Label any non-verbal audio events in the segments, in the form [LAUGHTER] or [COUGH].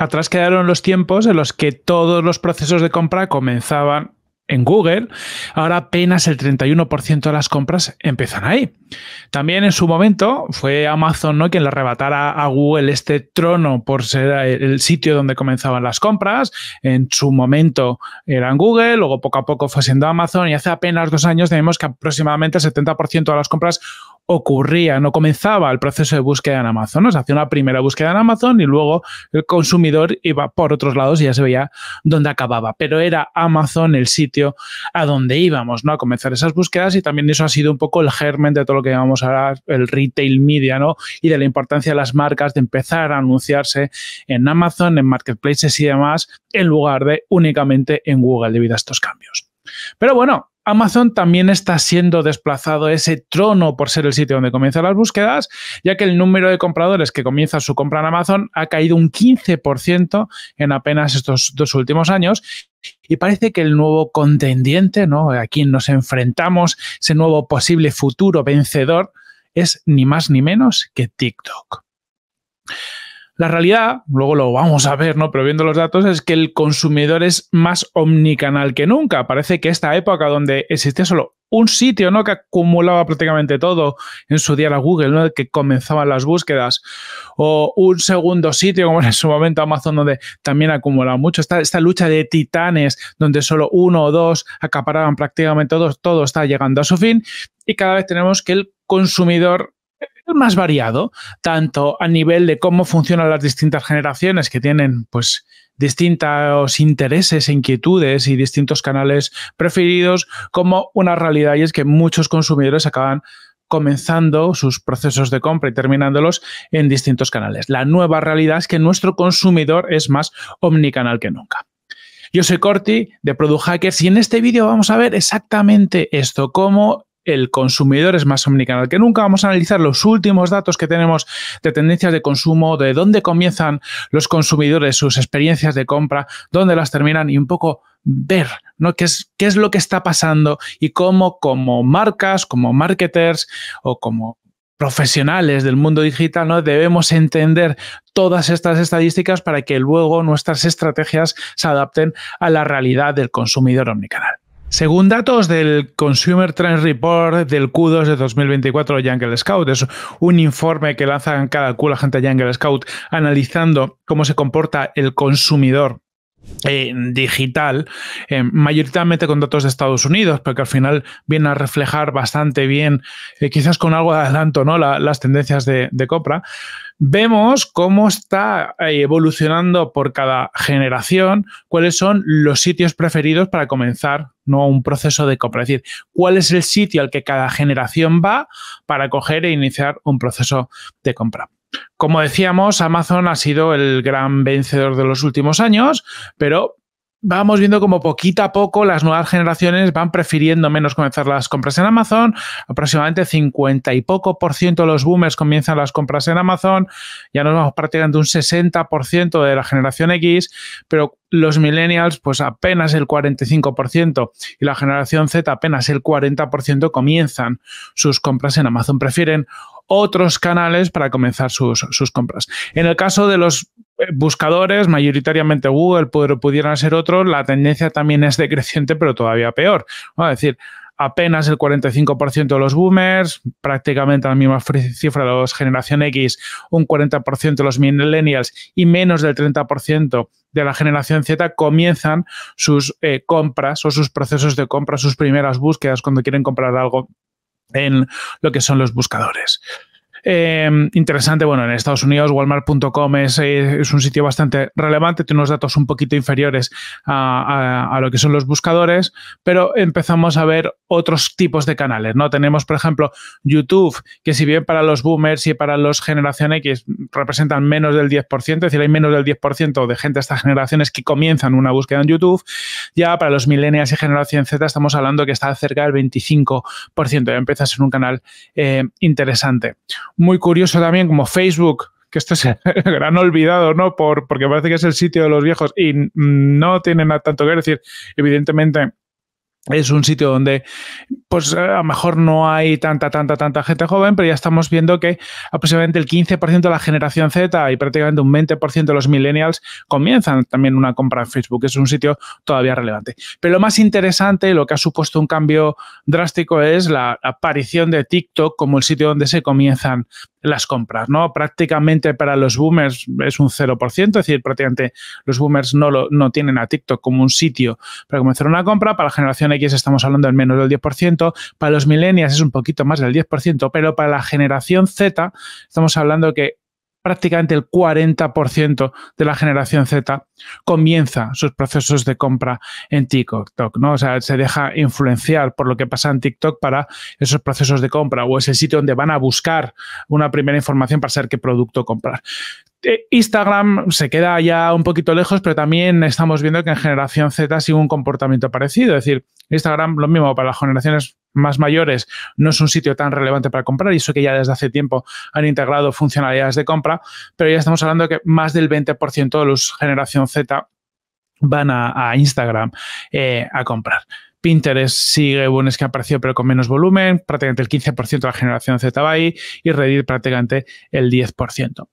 atrás quedaron los tiempos en los que todos los procesos de compra comenzaban en Google, ahora apenas el 31% de las compras empiezan ahí. También en su momento fue Amazon ¿no? quien le arrebatara a Google este trono por ser el sitio donde comenzaban las compras. En su momento eran Google, luego poco a poco fue siendo Amazon y hace apenas dos años tenemos que aproximadamente el 70% de las compras ocurría, no comenzaba el proceso de búsqueda en Amazon, ¿no? se hacía una primera búsqueda en Amazon y luego el consumidor iba por otros lados y ya se veía dónde acababa, pero era Amazon el sitio a donde íbamos, ¿no? A comenzar esas búsquedas y también eso ha sido un poco el germen de todo lo que llamamos ahora el retail media, Y de la importancia de las marcas de empezar a anunciarse en Amazon, en marketplaces y demás, en lugar de únicamente en Google debido a estos cambios. Pero bueno, Amazon también está siendo desplazado ese trono por ser el sitio donde comienzan las búsquedas, ya que el número de compradores que comienza su compra en Amazon ha caído un 15% en apenas estos dos últimos años. Y parece que el nuevo contendiente, ¿no? A quien nos enfrentamos, ese nuevo posible futuro vencedor, es ni más ni menos que TikTok. La realidad, luego lo vamos a ver, ¿no? Pero viendo los datos, es que el consumidor es más omnicanal que nunca. Parece que esta época donde existía solo un sitio, ¿no? Que acumulaba prácticamente todo en su día la Google, ¿no? Que comenzaban las búsquedas. O un segundo sitio, como en su momento Amazon, donde también acumulaba mucho. Esta, esta lucha de titanes, donde solo uno o dos acaparaban prácticamente todo, todo está llegando a su fin. Y cada vez tenemos que el consumidor más variado, tanto a nivel de cómo funcionan las distintas generaciones que tienen, pues, distintos intereses, e inquietudes y distintos canales preferidos, como una realidad y es que muchos consumidores acaban comenzando sus procesos de compra y terminándolos en distintos canales. La nueva realidad es que nuestro consumidor es más omnicanal que nunca. Yo soy Corti de Product Hackers y en este vídeo vamos a ver exactamente esto, cómo el consumidor es más omnicanal que nunca. Vamos a analizar los últimos datos que tenemos de tendencias de consumo, de dónde comienzan los consumidores, sus experiencias de compra, dónde las terminan y un poco ver ¿no? ¿Qué, es, qué es lo que está pasando y cómo como marcas, como marketers o como profesionales del mundo digital, ¿no? Debemos entender todas estas estadísticas para que luego nuestras estrategias se adapten a la realidad del consumidor omnicanal. Según datos del Consumer Trends Report del Q2 de 2024 de Jungle Scout, es un informe que lanzan cada Q la gente de Jungle Scout analizando cómo se comporta el consumidor eh, digital, eh, mayoritariamente con datos de Estados Unidos, pero que al final viene a reflejar bastante bien, eh, quizás con algo de adelanto, ¿no? las tendencias de, compra. Vemos cómo está evolucionando por cada generación, cuáles son los sitios preferidos para comenzar ¿no? un proceso de compra. Es decir, cuál es el sitio al que cada generación va para coger e iniciar un proceso de compra. Como decíamos, Amazon ha sido el gran vencedor de los últimos años, pero vamos viendo como poquito a poco las nuevas generaciones van prefiriendo menos comenzar las compras en Amazon. Aproximadamente 50 y poco por ciento de los boomers comienzan las compras en Amazon. Ya nos vamos prácticamente un 60% de la generación X, pero los millennials pues apenas el 45% y la generación Z apenas el 40% comienzan sus compras en Amazon. Prefieren otros canales para comenzar sus, sus compras. En el caso de los buscadores, mayoritariamente Google, pero pudieran ser otros, la tendencia también es decreciente, pero todavía peor. Es decir, apenas el 45% de los boomers, prácticamente la misma cifra de los generación X, un 40% de los millennials y menos del 30% de la generación Z comienzan sus eh, compras o sus procesos de compra, sus primeras búsquedas cuando quieren comprar algo en lo que son los buscadores. Em, interesante, bueno, en Estados Unidos walmart.com eh, es, un sitio bastante relevante, tiene unos datos un poquito inferiores a, lo que son los buscadores, pero empezamos a ver otros tipos de canales, ¿no? Tenemos, por ejemplo, YouTube, que si bien para los boomers y para los generación X representan menos del 10%, es decir, hay menos del 10% de gente de estas generaciones que comienzan una búsqueda en YouTube, ya para los millennials y generación Z estamos hablando que está cerca del 25%, ya empieza a ser un canal eh, interesante. Muy curioso también como Facebook que esto es el [LAUGHS] gran olvidado, ¿no? Por, porque parece que es el sitio de los viejos y mm, no tiene nada tanto que decir. Evidentemente, es un sitio donde, pues a lo mejor no hay tanta, tanta, tanta gente joven, pero ya estamos viendo que aproximadamente el 15% de la generación Z y prácticamente un 20% de los millennials comienzan también una compra en Facebook. Es un sitio todavía relevante. Pero lo más interesante, lo que ha supuesto un cambio drástico, es la aparición de TikTok como el sitio donde se comienzan las compras, ¿no? Prácticamente para los boomers es un 0%, es decir, prácticamente los boomers no, lo, no tienen a TikTok como un sitio para comenzar una compra, para la generación X estamos hablando del menos del 10%, para los millennials es un poquito más del 10%, pero para la generación Z estamos hablando que prácticamente el 40% de la generación Z comienza sus procesos de compra en TikTok, ¿no? O sea, se deja influenciar por lo que pasa en TikTok para esos procesos de compra o es el sitio donde van a buscar una primera información para saber qué producto comprar. Eh, Instagram se queda ya un poquito lejos, pero también estamos viendo que en generación Z sigue un comportamiento parecido. Es decir, Instagram, lo mismo para las generaciones más mayores, no es un sitio tan relevante para comprar, y eso que ya desde hace tiempo han integrado funcionalidades de compra, pero ya estamos hablando de que más del 20% de los generación Z van a, Instagram eh, a comprar. Pinterest sigue es que ha aparecido pero con menos volumen, prácticamente el 15% de la generación Z va ahí y Reddit prácticamente el 10%.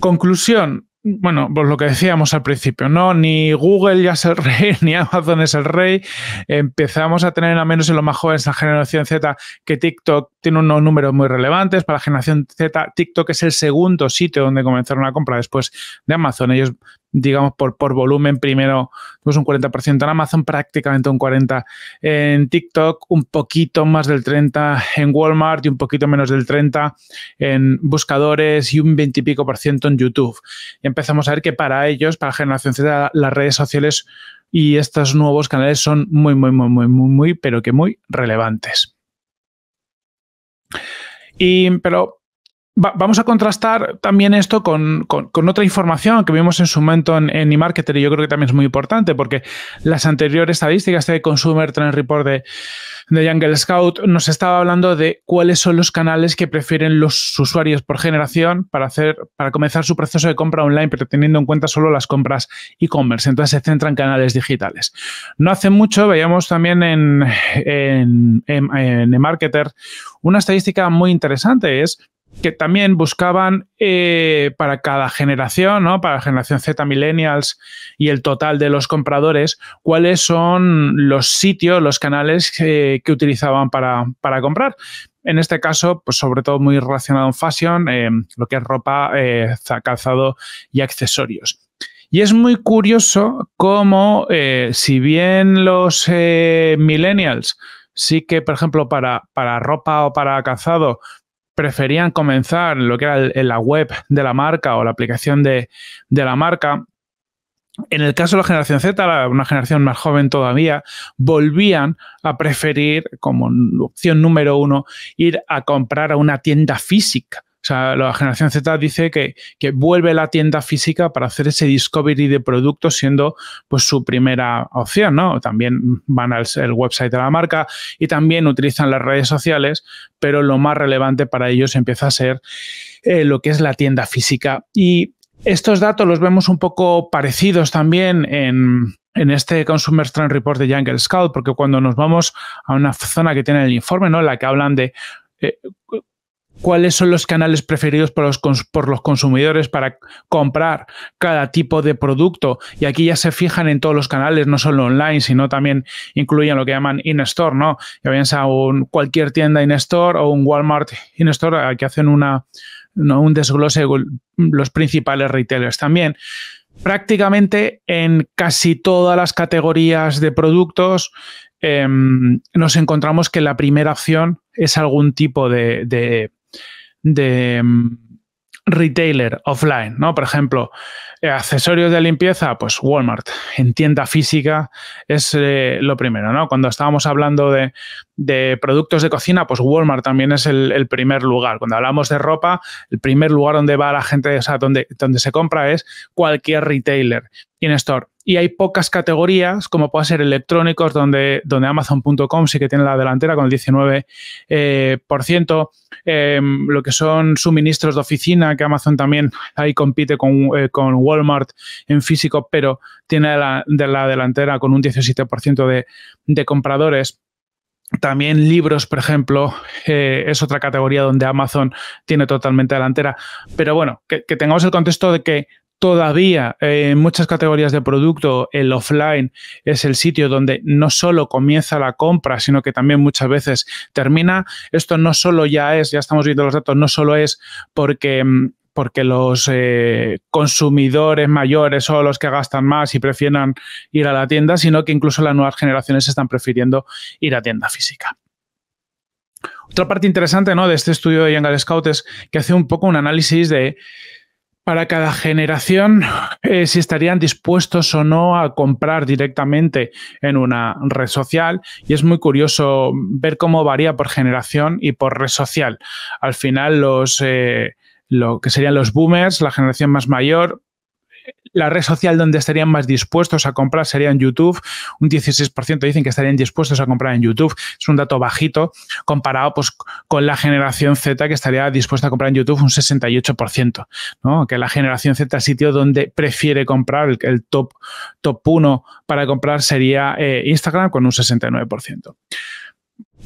Conclusión, bueno, pues lo que decíamos al principio, ¿no? Ni Google ya es el [LAUGHS] rey, ni Amazon es el rey. Empezamos a tener, al menos en lo más jóvenes, la generación Z, que TikTok tiene unos números muy relevantes. Para la generación Z, TikTok es el segundo sitio donde comenzaron una compra después de Amazon. Ellos digamos, por, por volumen, primero un 40% en Amazon, prácticamente un 40% en TikTok, un poquito más del 30% en Walmart y un poquito menos del 30% en buscadores y un 20 y pico por ciento en YouTube. empezamos a ver que para ellos, para la Generación Z, las redes sociales y estos nuevos canales son muy, muy, muy, muy, muy, muy, pero que muy relevantes. Y, pero vamos a contrastar también esto con, otra información que vimos en su momento en, eMarketer y yo creo que también es muy importante porque las anteriores estadísticas de Consumer Trend Report de, de Jungle Scout nos estaba hablando de cuáles son los canales que prefieren los usuarios por generación para, hacer, para comenzar su proceso de compra online, pero teniendo en cuenta solo las compras e-commerce. Entonces se centra en canales digitales. No hace mucho veíamos también en, en, una estadística muy interesante, es que también buscaban eh, para cada generación, ¿no? para la generación Z, millennials y el total de los compradores, cuáles son los sitios, los canales eh, que utilizaban para, comprar. En este caso, pues sobre todo muy relacionado en fashion, eh, lo que es ropa, calzado y accesorios. Y es muy curioso cómo, si bien los millennials sí que, por ejemplo, para, para ropa o para calzado preferían comenzar lo que era en la web de la marca o la aplicación de, la marca. En el caso de la generación Z, una generación más joven todavía, volvían a preferir como opción número uno ir a comprar a una tienda física o sea, la generación Z dice que, vuelve la tienda física para hacer ese discovery de productos siendo pues su primera opción, ¿no? También van al el website de la marca y también utilizan las redes sociales, pero lo más relevante para ellos empieza a ser eh, lo que es la tienda física. Y estos datos los vemos un poco parecidos también en, este Consumer Trend Report de Jungle Scout, porque cuando nos vamos a una zona que tiene el informe, ¿no? En la que hablan de eh, cuáles son los canales preferidos por los, por los, consumidores para comprar cada tipo de producto. Y aquí ya se fijan en todos los canales, no solo online, sino también incluyen lo que llaman in-store, ¿no? Ya bien sea un, cualquier tienda in-store o un Walmart in-store, que hacen una, un desglose de los principales retailers también. Prácticamente en casi todas las categorías de productos em, nos encontramos que la primera opción es algún tipo de de mm, retailer offline, ¿no? Por ejemplo, eh, accesorios de limpieza, pues Walmart, en tienda física es eh, lo primero, ¿no? Cuando estábamos hablando de, productos de cocina, pues Walmart también es el, primer lugar. Cuando hablamos de ropa, el primer lugar donde va la gente, o sea, donde, donde se compra es cualquier retailer, in-store y hay pocas categorías, como puede ser electrónicos, donde, donde Amazon.com sí que tiene la delantera con el 19%, eh, em, lo que son suministros de oficina, que Amazon también ahí compite con, eh, Walmart en físico, pero tiene la, de la delantera con un 17% de, de compradores. También libros, por ejemplo, eh, es otra categoría donde Amazon tiene totalmente delantera. Pero bueno, que, tengamos el contexto de que Todavía eh, en muchas categorías de producto el offline es el sitio donde no solo comienza la compra, sino que también muchas veces termina. Esto no solo ya es, ya estamos viendo los datos, no solo es porque mm, porque los eh, consumidores mayores son los que gastan más y prefieran ir a la tienda, sino que incluso las nuevas generaciones están prefiriendo ir a tienda física. Otra parte interesante ¿no? de este estudio de Young Scout es que hace un poco un análisis de para cada generación eh, si estarían dispuestos o no a comprar directamente en una red social y es muy curioso ver cómo varía por generación y por red social. Al final los... Eh, lo que serían los boomers, la generación más mayor, la red social donde estarían más dispuestos a comprar sería en YouTube. Un 16% dicen que estarían dispuestos a comprar en YouTube. Es un dato bajito comparado pues, con la generación Z que estaría dispuesta a comprar en YouTube un 68%. Que la generación Z, sitio donde prefiere comprar, el, top, top 1 para comprar sería eh, Instagram con un 69%.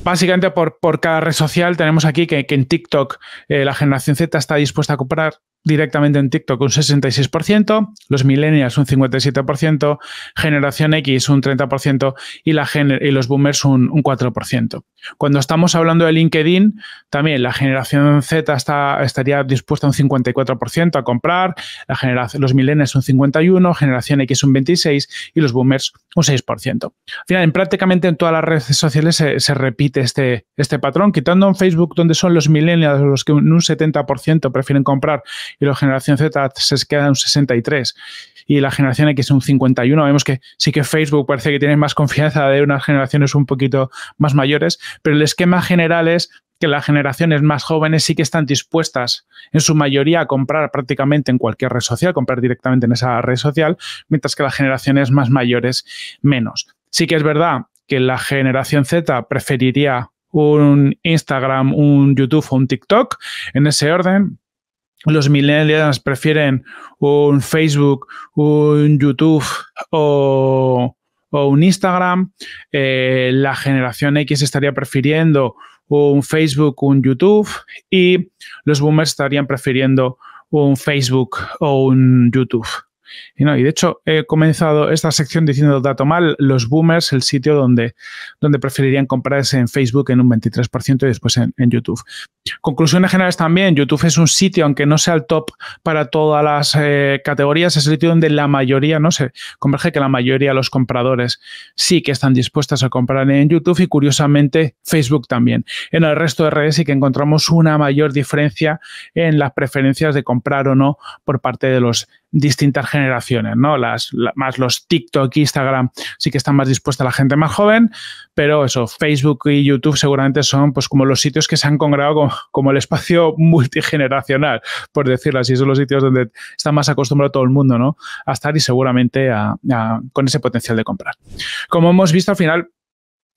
Básicamente por, cada red social tenemos aquí que, en TikTok eh, la generación Z está dispuesta a comprar directamente en TikTok un 66%, los millennials un 57%, generación X un 30% y, y los boomers un, 4%. Cuando estamos hablando de LinkedIn, también la generación Z está, estaría dispuesta un 54% a comprar, la los millennials un 51%, generación X un 26% y los boomers un 6%. Al final, en prácticamente en todas las redes sociales se, repite este, este, patrón, quitando en Facebook, donde son los millennials los que un, 70% prefieren comprar y la generación Z se queda en un 63% y la generación X un 51%. Vemos que sí que Facebook parece que tiene más confianza de unas generaciones un poquito más mayores, pero el esquema general es que las generaciones más jóvenes sí que están dispuestas en su mayoría a comprar prácticamente en cualquier red social, comprar directamente en esa red social, mientras que las generaciones más mayores menos. Sí que es verdad que la generación Z preferiría un Instagram, un YouTube o un TikTok en ese orden, los millennials prefieren un Facebook, un YouTube o, un Instagram. Eh, la generación X estaría prefiriendo un Facebook, un YouTube y los boomers estarían prefiriendo un Facebook o un YouTube. Y, de hecho, he comenzado esta sección diciendo dato mal, los boomers, el sitio donde, donde preferirían comprarse en Facebook en un 23% y después en, YouTube. Conclusiones generales también, YouTube es un sitio, aunque no sea el top para todas las eh, categorías, es el sitio donde la mayoría, no sé, converge que la mayoría de los compradores sí que están dispuestos a comprar en YouTube y curiosamente Facebook también. En el resto de redes sí que encontramos una mayor diferencia en las preferencias de comprar o no por parte de los distintas generaciones, ¿no? Las, más los TikTok, Instagram, sí que están más dispuestas a la gente más joven, pero eso, Facebook y YouTube seguramente son pues como los sitios que se han congregado como, el espacio [LAUGHS] multigeneracional, por decirlo así, son los sitios donde está más acostumbrado todo el mundo, ¿no? A estar y seguramente a, con ese potencial de comprar. Como hemos visto al final,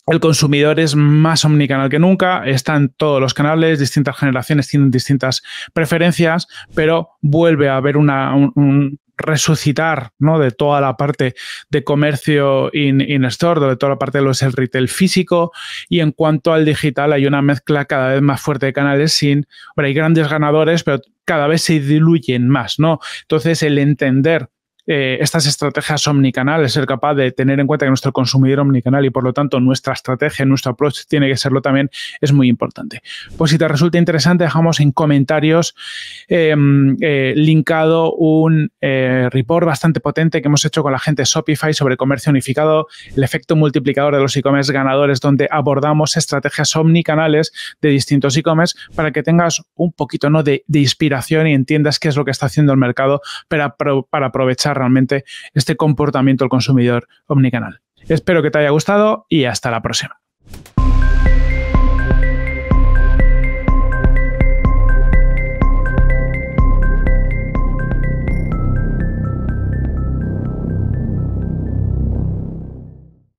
el consumidor es más omnicanal que nunca, Están en todos los canales, distintas generaciones tienen distintas preferencias, pero vuelve a haber un, resucitar ¿no? de toda la parte de comercio in-store, de toda la parte de lo es el retail físico. Y en cuanto al digital, hay una mezcla cada vez más fuerte de canales sin. hay grandes ganadores, pero cada vez se diluyen más, ¿no? Entonces, el entender eh, estas estrategias omnicanales ser capaz de tener en cuenta que nuestro consumidor omnicanal y por lo tanto nuestra estrategia, nuestro approach tiene que serlo también, es muy importante. Pues si te resulta interesante, dejamos en comentarios em, eh, linkado un eh, report bastante potente que hemos hecho con la gente Shopify sobre comercio unificado, el efecto multiplicador de los e-commerce ganadores, donde abordamos estrategias omnicanales de distintos e-commerce para que tengas un poquito ¿no? de, inspiración y entiendas qué es lo que está haciendo el mercado para, para aprovechar realmente este comportamiento del consumidor omnicanal. Espero que te haya gustado y hasta la próxima.